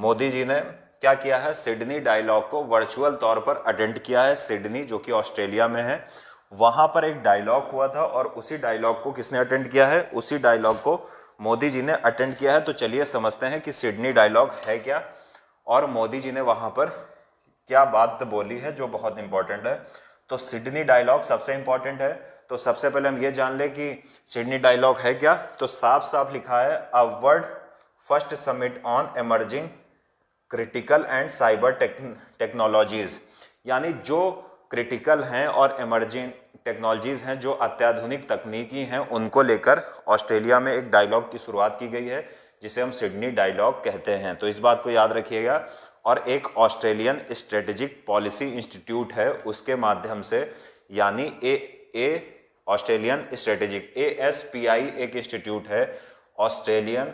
मोदी जी ने क्या किया है सिडनी डायलॉग को वर्चुअल तौर पर अटेंड किया है सिडनी जो कि ऑस्ट्रेलिया में है वहां पर एक डायलॉग हुआ था और उसी डायलॉग को किसने अटेंड किया है उसी डायलॉग को मोदी जी ने अटेंड किया है तो चलिए समझते हैं कि सिडनी डायलॉग है क्या और मोदी जी ने वहां पर क्या बात बोली है जो बहुत इंपॉर्टेंट है तो सिडनी डायलॉग सबसे इंपॉर्टेंट है तो सबसे पहले हम ये जान लें कि सिडनी डायलॉग है क्या तो साफ साफ लिखा है a world first summit on emerging critical and cyber technologies यानी जो क्रिटिकल हैं और इमर्जिंग टेक्नोलॉजीज़ हैं जो अत्याधुनिक तकनीकी हैं उनको लेकर ऑस्ट्रेलिया में एक डायलॉग की शुरुआत की गई है जिसे हम सिडनी डायलॉग कहते हैं तो इस बात को याद रखिएगा और एक ऑस्ट्रेलियन स्ट्रेटजिक पॉलिसी इंस्टीट्यूट है उसके माध्यम से यानी a a Australian strategic A S P I एक इंस्टीट्यूट है ऑस्ट्रेलियन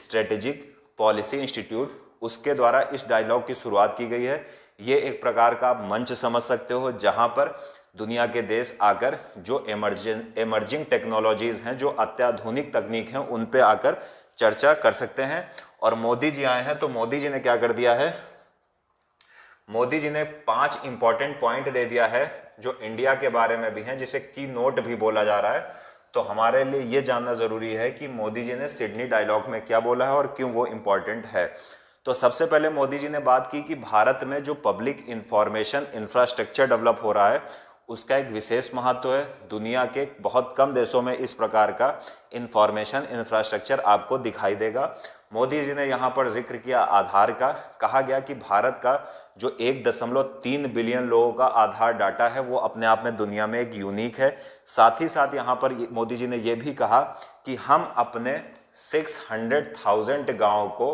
स्ट्रेटजिक पॉलिसी इंस्टीट्यूट उसके द्वारा इस डायलॉग की शुरुआत की गई है ये एक प्रकार का मंच समझ सकते हो जहाँ पर दुनिया के देश आकर जो एमर्जिंग एमर्जिंग टेक्नोलॉजीज़ हैं जो अत्याधुनिक तकनीक हैं उन पे आकर चर्चा कर सकते हैं और मोदी जी आए हैं तो मोदी जी ने क्या कर दिया है मोदी जी ने पांच इंपॉर्टेंट पॉइंट दे दिया है जो इंडिया के बारे में भी हैं जिसे की नोट भी बोला जा रहा है तो हमारे लिए ये जानना ज़रूरी है कि मोदी जी ने सिडनी डायलॉग में क्या बोला है और क्यों वो इम्पॉर्टेंट है तो सबसे पहले मोदी जी ने बात की कि भारत में जो पब्लिक इंफॉर्मेशन इंफ्रास्ट्रक्चर डेवलप हो रहा है उसका एक विशेष महत्व है दुनिया के बहुत कम देशों में इस प्रकार का इंफॉर्मेशन इंफ्रास्ट्रक्चर आपको दिखाई देगा मोदी जी ने यहाँ पर जिक्र किया आधार का कहा गया कि भारत का जो एक दशमलव तीन बिलियन लोगों का आधार डाटा है वो अपने आप में दुनिया में एक यूनिक है साथ ही साथ यहाँ पर मोदी जी ने यह भी कहा कि हम अपने सिक्स हंड्रेड थाउजेंड गाँव को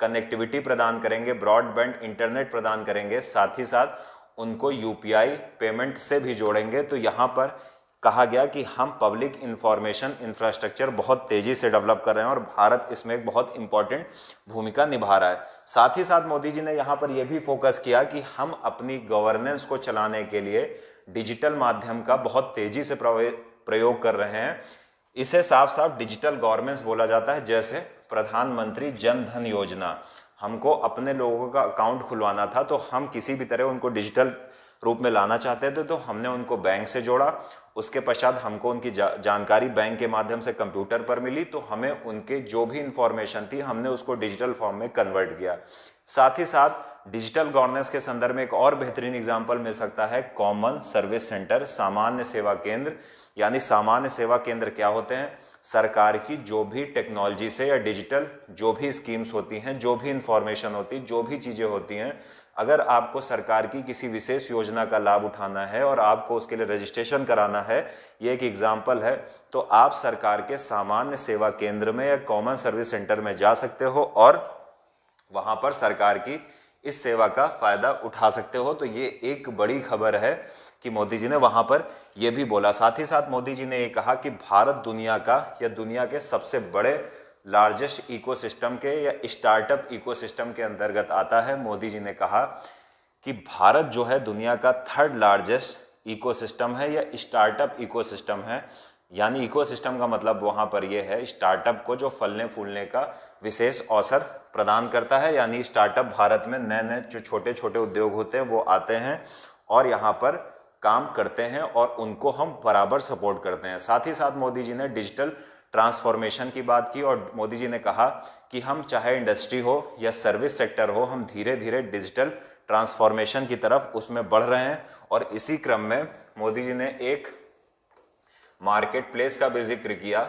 कनेक्टिविटी प्रदान करेंगे ब्रॉडबैंड इंटरनेट प्रदान करेंगे साथ ही साथ उनको यूपीआई पेमेंट से भी जोड़ेंगे तो यहाँ पर कहा गया कि हम पब्लिक इंफॉर्मेशन इंफ्रास्ट्रक्चर बहुत तेज़ी से डेवलप कर रहे हैं और भारत इसमें एक बहुत इंपॉर्टेंट भूमिका निभा रहा है साथ ही साथ मोदी जी ने यहाँ पर यह भी फोकस किया कि हम अपनी गवर्नेंस को चलाने के लिए डिजिटल माध्यम का बहुत तेज़ी से प्रयोग कर रहे हैं इसे साफ साफ डिजिटल गवर्नेंस बोला जाता है जैसे प्रधानमंत्री जन धन योजना हमको अपने लोगों का अकाउंट खुलवाना था तो हम किसी भी तरह उनको डिजिटल रूप में लाना चाहते थे तो हमने उनको बैंक से जोड़ा उसके पश्चात हमको उनकी जा, जानकारी बैंक के माध्यम से कंप्यूटर पर मिली तो हमें उनके जो भी इंफॉर्मेशन थी हमने उसको डिजिटल फॉर्म में कन्वर्ट किया साथ ही साथ डिजिटल गवर्नेंस के संदर्भ में एक और बेहतरीन एग्जाम्पल मिल सकता है कॉमन सर्विस सेंटर सामान्य सेवा केंद्र यानी सामान्य सेवा केंद्र क्या होते हैं सरकार की जो भी टेक्नोलॉजी से या डिजिटल जो भी स्कीम्स होती हैं जो भी इंफॉर्मेशन होती जो भी चीज़ें होती हैं अगर आपको सरकार की किसी विशेष योजना का लाभ उठाना है और आपको उसके लिए रजिस्ट्रेशन कराना है ये एक एग्जाम्पल है तो आप सरकार के सामान्य सेवा केंद्र में या कॉमन सर्विस सेंटर में जा सकते हो और वहाँ पर सरकार की इस सेवा का फ़ायदा उठा सकते हो तो ये एक बड़ी खबर है कि मोदी जी ने वहाँ पर यह भी बोला साथ ही साथ मोदी जी ने ये कहा कि भारत दुनिया का या दुनिया के सबसे बड़े लार्जेस्ट इकोसिस्टम के या स्टार्टअप इकोसिस्टम के अंतर्गत आता है मोदी जी ने कहा कि भारत जो है दुनिया का थर्ड लार्जेस्ट इकोसिस्टम है या स्टार्टअप इकोसिस्टम है यानी इकोसिस्टम का मतलब वहाँ पर यह है स्टार्टअप को जो फलने फूलने का विशेष अवसर प्रदान करता है यानी स्टार्टअप भारत में नए नए जो छोटे छोटे उद्योग होते हैं वो आते हैं और यहाँ पर काम करते हैं और उनको हम बराबर सपोर्ट करते हैं साथ ही साथ मोदी जी ने डिजिटल ट्रांसफॉर्मेशन की बात की और मोदी जी ने कहा कि हम चाहे इंडस्ट्री हो या सर्विस सेक्टर हो हम धीरे धीरे डिजिटल ट्रांसफॉर्मेशन की तरफ उसमें बढ़ रहे हैं और इसी क्रम में मोदी जी ने एक मार्केट प्लेस का भी जिक्र किया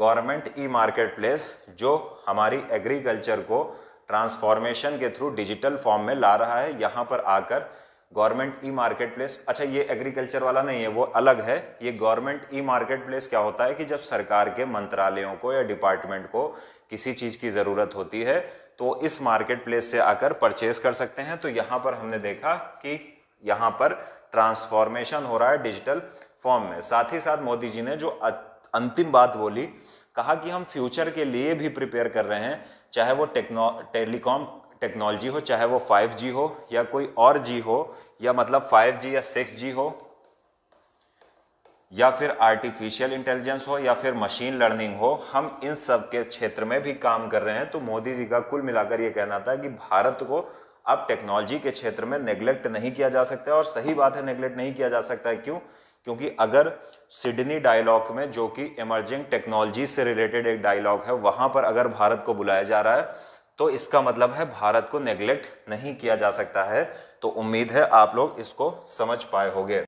गवर्नमेंट ई मार्केट प्लेस जो हमारी एग्रीकल्चर को ट्रांसफॉर्मेशन के थ्रू डिजिटल फॉर्म में ला रहा है यहाँ पर आकर गवर्नमेंट ई मार्केट प्लेस अच्छा ये एग्रीकल्चर वाला नहीं है वो अलग है ये गवर्नमेंट ई मार्केट प्लेस क्या होता है कि जब सरकार के मंत्रालयों को या डिपार्टमेंट को किसी चीज़ की ज़रूरत होती है तो इस मार्केट प्लेस से आकर परचेज कर सकते हैं तो यहाँ पर हमने देखा कि यहाँ पर ट्रांसफॉर्मेशन हो रहा है डिजिटल फॉर्म में साथ ही साथ मोदी जी ने जो अंतिम बात बोली कहा कि हम फ्यूचर के लिए भी प्रिपेयर कर रहे हैं चाहे वो टेक्नो टेलीकॉम टेक्नोलॉजी हो चाहे वो 5G हो या कोई और जी हो या मतलब 5G या 6G हो या फिर आर्टिफिशियल इंटेलिजेंस हो या फिर मशीन लर्निंग हो हम इन सब के क्षेत्र में भी काम कर रहे हैं तो मोदी जी का कुल मिलाकर ये कहना था कि भारत को अब टेक्नोलॉजी के क्षेत्र में नेग्लेक्ट नहीं किया जा सकता और सही बात है नेग्लेक्ट नहीं किया जा सकता क्यों क्योंकि अगर सिडनी डायलॉग में जो कि इमर्जिंग टेक्नोलॉजी से रिलेटेड एक डायलॉग है वहां पर अगर भारत को बुलाया जा रहा है तो इसका मतलब है भारत को नेग्लेक्ट नहीं किया जा सकता है तो उम्मीद है आप लोग इसको समझ पाए होंगे